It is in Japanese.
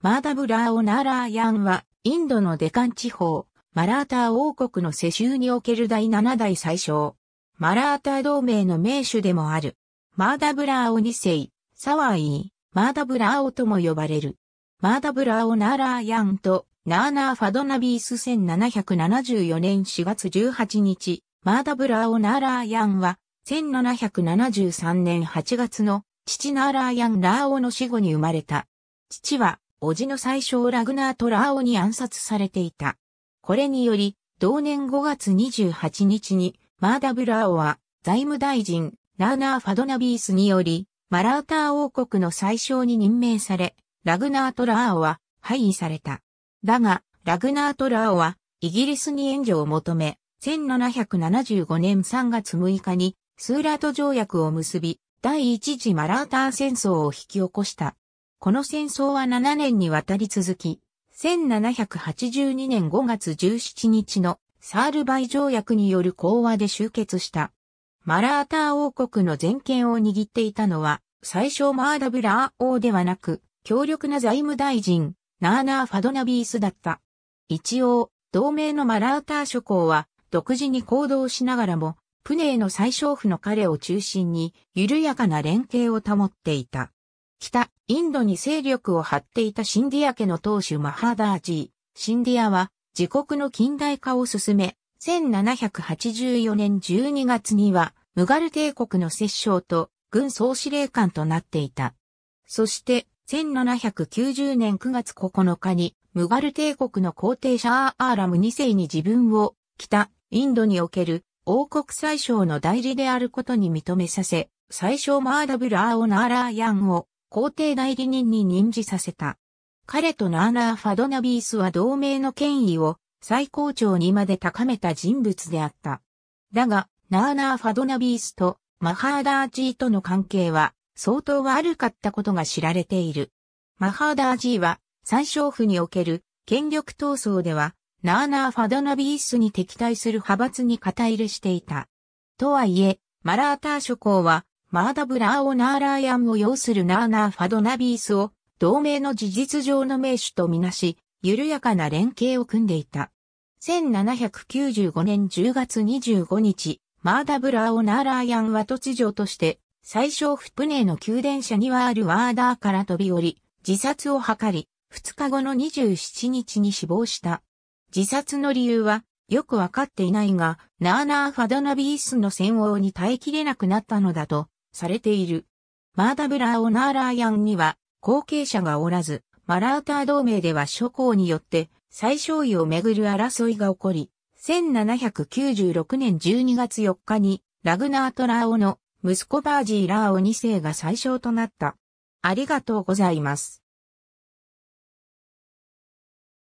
マーダブラーオナーラーヤンは、インドのデカン地方、マラーター王国の世襲における第7代最小。マラーター同盟の名手でもある。マーダブラーオ2世、サワイー、マーダブラーオとも呼ばれる。マーダブラーオナーラーヤンと、ナーナーファドナビース1774年4月18日、マーダブラーオナーラーヤンは、1773年8月の、父ナーラーヤンラーオの死後に生まれた。父は、叔父の最小ラグナート・ラーオに暗殺されていた。これにより、同年5月28日に、マーダブ・ラーオは、財務大臣、ラーナー・ファドナビースにより、マラーター王国の最小に任命され、ラグナート・ラーオは、廃位された。だが、ラグナート・ラーオは、イギリスに援助を求め、1775年3月6日に、スーラート条約を結び、第一次マラーター戦争を引き起こした。この戦争は7年にわたり続き、1782年5月17日のサールバイ条約による講和で終結した。マラーター王国の全権を握っていたのは、最初マーダブラー王ではなく、強力な財務大臣、ナーナー・ファドナビースだった。一応、同盟のマラーター諸侯は、独自に行動しながらも、プネーの最小府の彼を中心に、緩やかな連携を保っていた。北、インドに勢力を張っていたシンディア家の当主マハダージー。シンディアは自国の近代化を進め、1784年12月には、ムガル帝国の摂政と軍総司令官となっていた。そして、1790年9月9日に、ムガル帝国の皇帝シャーアーラム2世に自分を、北、インドにおける王国最小の代理であることに認めさせ、最小マーダブラーオナーラーヤンを皇帝代理人に任じさせた。彼とナーナー・ファドナビースは同盟の権威を最高潮にまで高めた人物であった。だが、ナーナー・ファドナビースとマハーダージーとの関係は相当悪かったことが知られている。マハーダージーは最小府における権力闘争ではナーナー・ファドナビースに敵対する派閥に肩入れしていた。とはいえ、マラーター諸侯はマーダブラーオナーラーヤンを要するナーナーファドナビースを、同盟の事実上の名手とみなし、緩やかな連携を組んでいた。1795年10月25日、マーダブラーオナーラーヤンは突如として、最小フプネーの宮殿車にはあるワーダーから飛び降り、自殺を図り、2日後の27日に死亡した。自殺の理由は、よくわかっていないが、ナーナーファドナビースの戦王に耐えきれなくなったのだと、されている。マーダブラー・オナーラーヤンには後継者がおらず、マラーター同盟では諸侯によって最小位をめぐる争いが起こり、1796年12月4日にラグナート・ラーオの息子バージー・ラーオ2世が最小となった。ありがとうございます。